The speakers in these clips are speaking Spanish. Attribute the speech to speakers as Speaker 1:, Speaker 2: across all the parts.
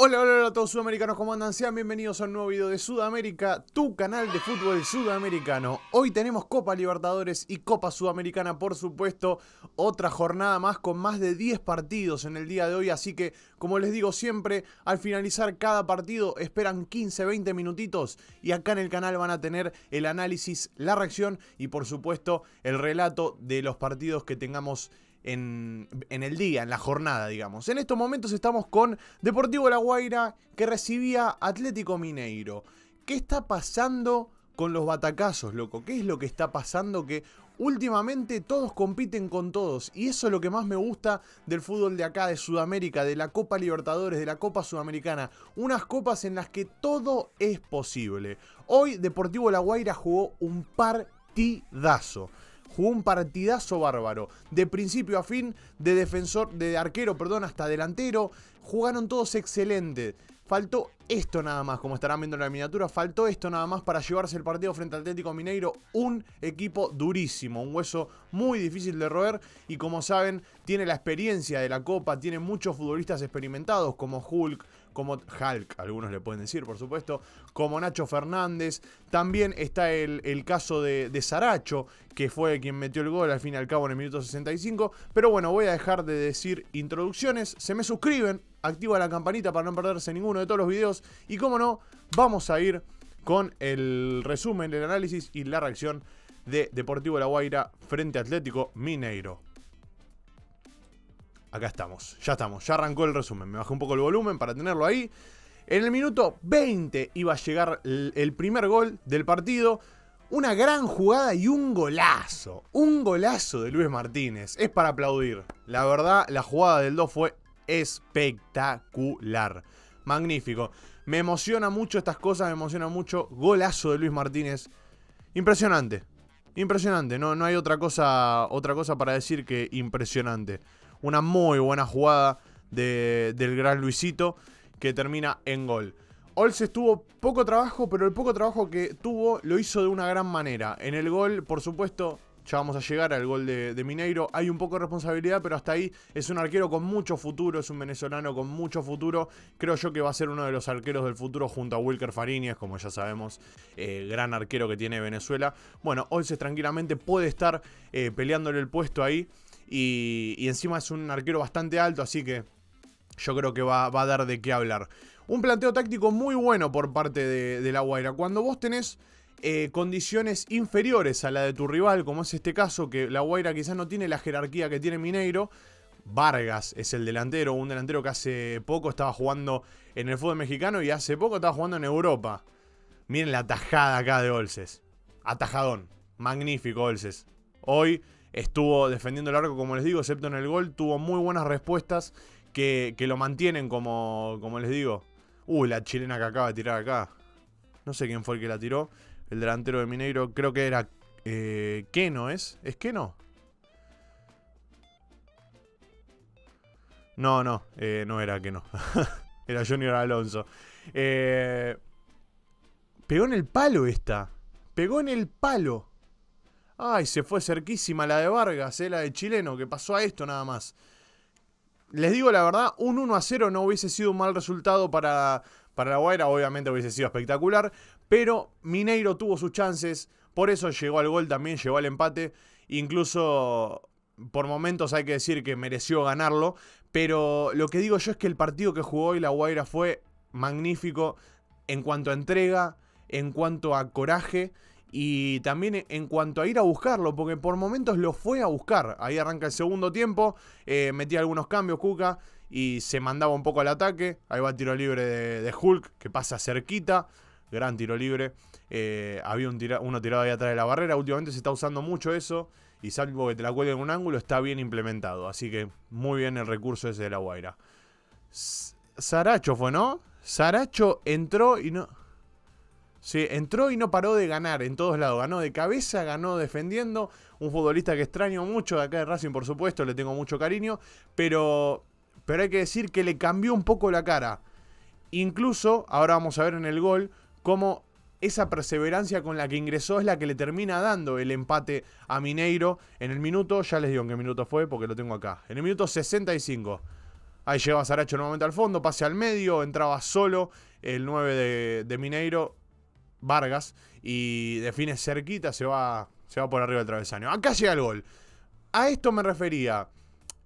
Speaker 1: Hola, hola, a todos sudamericanos, ¿cómo andan? Sean bienvenidos a un nuevo video de Sudamérica, tu canal de fútbol sudamericano. Hoy tenemos Copa Libertadores y Copa Sudamericana, por supuesto, otra jornada más con más de 10 partidos en el día de hoy, así que, como les digo siempre, al finalizar cada partido esperan 15, 20 minutitos y acá en el canal van a tener el análisis, la reacción y, por supuesto, el relato de los partidos que tengamos en, el día, en la jornada, digamos. En estos momentos estamos con Deportivo La Guaira que recibía Atlético Mineiro. ¿Qué está pasando con los batacazos, loco? ¿Qué es lo que está pasando que últimamente todos compiten con todos? Y eso es lo que más me gusta del fútbol de acá, de Sudamérica, de la Copa Libertadores, de la Copa Sudamericana. Unas copas en las que todo es posible. Hoy Deportivo La Guaira jugó un partidazo jugó un partidazo bárbaro. De principio a fin, de defensor, de arquero, perdón, hasta delantero. Jugaron todos excelente. Faltó esto nada más, como estarán viendo en la miniatura, faltó esto nada más para llevarse el partido frente al Atlético Mineiro, un equipo durísimo, un hueso muy difícil de roer y como saben, tiene la experiencia de la Copa, tiene muchos futbolistas experimentados como Hulk, como Hulk, algunos le pueden decir, por supuesto, como Nacho Fernández. También está el, caso de, de Saracho, que fue quien metió el gol al fin y al cabo en el minuto 65. Pero bueno, voy a dejar de decir introducciones. Se me suscriben, activa la campanita para no perderse ninguno de todos los videos. Y como no, vamos a ir con el resumen, el análisis y la reacción de Deportivo La Guaira frente Atlético Mineiro acá estamos, ya estamos, ya arrancó el resumen. Me bajé un poco el volumen para tenerlo ahí. En el minuto 20 iba a llegar el primer gol del partido. Una gran jugada y un golazo. Un golazo de Luis Martínez. Es para aplaudir. La verdad, la jugada del 2 fue espectacular. Magnífico. Me emociona mucho estas cosas, me emociona mucho. Golazo de Luis Martínez. Impresionante. Impresionante. No, no hay otra cosa, otra cosa para decir que impresionante una muy buena jugada del gran Luisito que termina en gol. Olse tuvo poco trabajo, pero el poco trabajo que tuvo lo hizo de una gran manera. En el gol, por supuesto, ya vamos a llegar al gol de, Mineiro. Hay un poco de responsabilidad, pero hasta ahí es un arquero con mucho futuro, es un venezolano con mucho futuro. Creo yo que va a ser uno de los arqueros del futuro junto a Wilker Fariñez, como ya sabemos, eh, gran arquero que tiene Venezuela. Bueno, Olse tranquilamente puede estar eh, peleándole el puesto ahí. Y, encima es un arquero bastante alto, así que yo creo que va, a dar de qué hablar. Un planteo táctico muy bueno por parte de, La Guaira. Cuando vos tenés eh, condiciones inferiores a la de tu rival, como es este caso, que La Guaira quizás no tiene la jerarquía que tiene Mineiro. Vargas es el delantero, un delantero que hace poco estaba jugando en el fútbol mexicano y hace poco estaba jugando en Europa. Miren la tajada acá de Olces. Atajadón. Magnífico Olces. Hoy estuvo defendiendo el arco, como les digo, excepto en el gol, tuvo muy buenas respuestas que, lo mantienen, como, como les digo. uh, la chilena que acaba de tirar acá. No sé quién fue el que la tiró. El delantero de Mineiro, creo que era eh, Keno, ¿es? ¿Es Keno? No, no, eh, no era Keno. era Junior Alonso. Eh, pegó en el palo esta. Pegó en el palo. Ay, se fue cerquísima la de Vargas, eh, la de Chileno, que pasó a esto nada más. Les digo la verdad, un 1 a 0 no hubiese sido un mal resultado para, para la Guaira, obviamente hubiese sido espectacular, pero Mineiro tuvo sus chances, por eso llegó al gol también, llegó al empate, incluso por momentos hay que decir que mereció ganarlo, pero lo que digo yo es que el partido que jugó hoy la Guaira fue magnífico en cuanto a entrega, en cuanto a coraje y también e, en cuanto a ir a buscarlo, porque por momentos lo fue a buscar. Ahí arranca el segundo tiempo, eh, metía algunos cambios Cuca y se mandaba un poco al ataque. Ahí va el tiro libre de, Hulk, que pasa cerquita. Gran tiro libre. Eh, había un uno tirado ahí atrás de la barrera. Últimamente se está usando mucho eso. Y salvo que te la cuelgue en un ángulo, está bien implementado. Así que muy bien el recurso ese de la Guaira. Saracho fue, ¿no? Saracho entró y no. Sí, entró y no paró de ganar en todos lados. Ganó de cabeza, ganó defendiendo. Un futbolista que extraño mucho de acá de Racing, por supuesto, le tengo mucho cariño. Pero, pero hay que decir que le cambió un poco la cara. Incluso, ahora vamos a ver en el gol, cómo esa perseverancia con la que ingresó es la que le termina dando el empate a Mineiro en el minuto, ya les digo en qué minuto fue porque lo tengo acá, en el minuto 65. Ahí lleva Saracho nuevamente al fondo, pase al medio, entraba solo el 9 de, de Mineiro, Vargas y define cerquita, se va, se va por arriba del travesaño. Acá llega el gol. A esto me refería.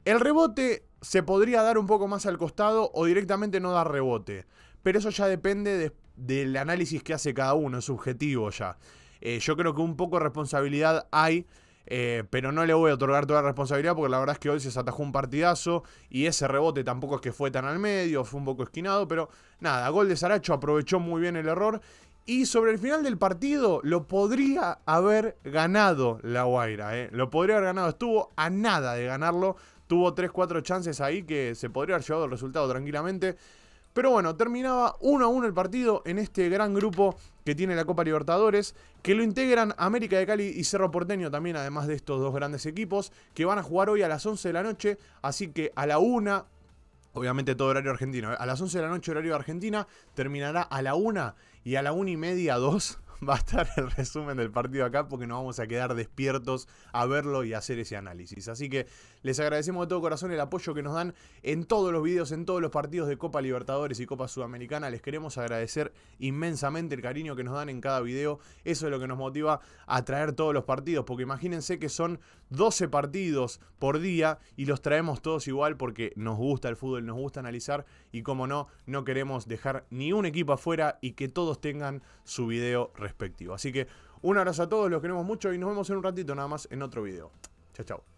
Speaker 1: El rebote se podría dar un poco más al costado o directamente no dar rebote. Pero eso ya depende del análisis que hace cada uno, es subjetivo ya. Eh, yo creo que un poco de responsabilidad hay, eh, pero no le voy a otorgar toda la responsabilidad porque la verdad es que hoy se atajó un partidazo y ese rebote tampoco es que fue tan al medio, fue un poco esquinado, pero nada, gol de Saracho aprovechó muy bien el error y sobre el final del partido lo podría haber ganado La Guaira. ¿eh? Lo podría haber ganado. Estuvo a nada de ganarlo. Tuvo 3-4 chances ahí que se podría haber llevado el resultado tranquilamente. Pero bueno, terminaba 1 a 1 el partido en este gran grupo que tiene la Copa Libertadores, que lo integran América de Cali y Cerro Porteño también, además de estos dos grandes equipos, que van a jugar hoy a las 11 de la noche, así que a la 1, Obviamente todo horario argentino. ¿eh? A las 11 de la noche horario de Argentina terminará a la 1 y a la 1 y media, 2 va a estar el resumen del partido acá porque nos vamos a quedar despiertos a verlo y hacer ese análisis. Así que les agradecemos de todo corazón el apoyo que nos dan en todos los videos, en todos los partidos de Copa Libertadores y Copa Sudamericana. Les queremos agradecer inmensamente el cariño que nos dan en cada video. Eso es lo que nos motiva a traer todos los partidos, porque imagínense que son 12 partidos por día y los traemos todos igual porque nos gusta el fútbol, nos gusta analizar y como no, no queremos dejar ni un equipo afuera y que todos tengan su video respectivo. Así que un abrazo a todos, los queremos mucho y nos vemos en un ratito nada más en otro video. Chao, chao.